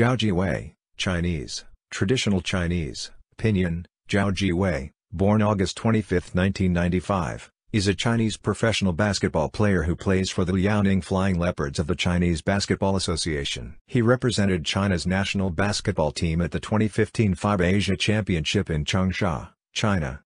Jiaoji Wei, Chinese, Traditional Chinese, Pinyin, Jiaoji Wei, born August 25, 1995, is a Chinese professional basketball player who plays for the Liaoning Flying Leopards of the Chinese Basketball Association. He represented China's national basketball team at the 2015 FIBA Asia Championship in Changsha, China.